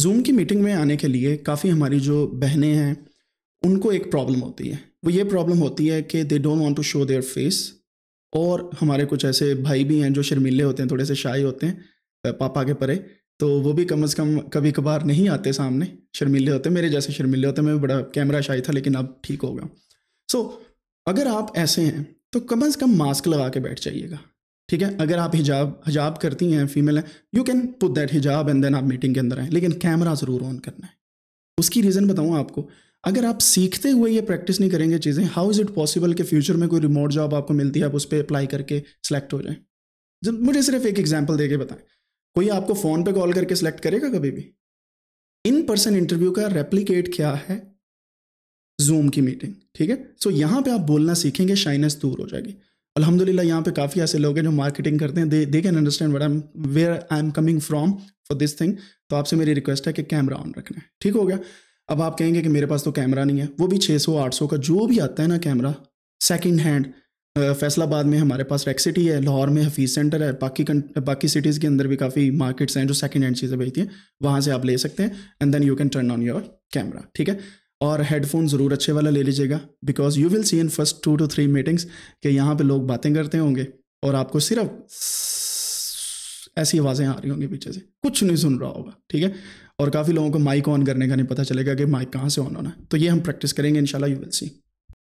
zoom की meeting में आने के लिए काफ़ी हमारी जो बहनें हैं उनको एक प्रॉब्लम होती है वो ये प्रॉब्लम होती है कि they don't want to show their face और हमारे कुछ ऐसे भाई भी हैं जो शर्मीले होते हैं थोड़े से शाही होते हैं पापा के परे तो वो भी कम अज़ कम कभी कभार नहीं आते सामने शर्मीले होते मेरे जैसे शर्मीले होते मैं बड़ा कैमरा शाही था लेकिन अब ठीक होगा सो so, अगर आप ऐसे हैं तो कम अज़ कम मास्क लगा के बैठ जाइएगा ठीक है अगर आप हिजाब हिजाब करती हैं फीमेल हैं you can put that hijab and then आप मीटिंग के अंदर आए लेकिन कैमरा ज़रूर ऑन करना है उसकी रीज़न बताऊँ आपको अगर आप सीखते हुए ये प्रैक्टिस नहीं करेंगे चीज़ें हाउ इज़ इट पॉसिबल कि फ्यूचर में कोई रिमोट जॉब आपको मिलती है आप उस पर अप्लाई करके सेलेक्ट हो जाए जब मुझे सिर्फ एक एग्जाम्पल दे के बताएं कोई आपको फ़ोन पर कॉल करके सेलेक्ट करेगा कभी भी इन पर्सन इंटरव्यू का रेप्लीकेट क्या है जूम की मीटिंग ठीक है सो so, यहाँ पे आप बोलना सीखेंगे शाइनेस दूर हो जाएगी अलहमदिल्ला यहाँ पे काफ़ी ऐसे लोग हैं जो मार्केटिंग करते हैं they can understand what am where I am coming from for this thing तो आपसे मेरी रिक्वेस्ट है कि कैमरा ऑन रखना है ठीक हो गया अब आप कहेंगे कि मेरे पास तो कैमरा नहीं है वो भी 600 800 का जो भी आता है ना कैमरा सेकंड हैंड फैसलाबाद में हमारे पास रेक सिटी है लाहौर में हफीज़ सेंटर है बाकी बाकी सिटीज़ के अंदर भी काफ़ी मार्केट्स हैं जो सेकंड हैंड चीज़ें बेचती हैं वहाँ से आप ले सकते हैं and then you can turn on your camera ठीक है और हेडफोन ज़रूर अच्छे वाला ले लीजिएगा because you will see in first two two three meetings कि यहाँ पे लोग बातें करते होंगे और आपको सिर्फ ऐसी आवाज़ें आ रही होंगी पीछे से कुछ नहीं सुन रहा होगा ठीक है और काफ़ी लोगों को माइक ऑन करने का नहीं पता चलेगा कि माइक कहाँ से ऑन होना है तो ये हम प्रैक्टिस करेंगे इन यू विल सी